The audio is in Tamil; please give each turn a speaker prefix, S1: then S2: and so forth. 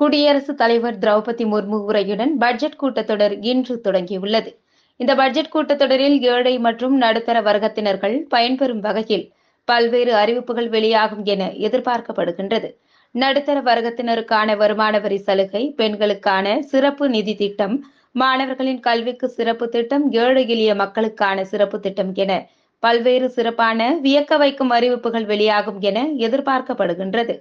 S1: குடியரசுத் தலைவர் திரௌபதி முர்மு உரையுடன் பட்ஜெட் கூட்டத்தொடர் இன்று தொடங்கியுள்ளது இந்த பட்ஜெட் கூட்டத்தொடரில் ஏழை மற்றும் நடுத்தர வர்க்கத்தினர்கள் பயன்பெறும் வகையில் பல்வேறு அறிவிப்புகள் வெளியாகும் என எதிர்பார்க்கப்படுகின்றது நடுத்தர வர்க்கத்தினருக்கான வருமான வரி சலுகை பெண்களுக்கான சிறப்பு நிதி திட்டம் மாணவர்களின் கல்விக்கு சிறப்பு திட்டம் ஏழை எளிய மக்களுக்கான சிறப்பு திட்டம் என பல்வேறு சிறப்பான வியக்க வைக்கும் அறிவிப்புகள் வெளியாகும் என எதிர்பார்க்கப்படுகின்றது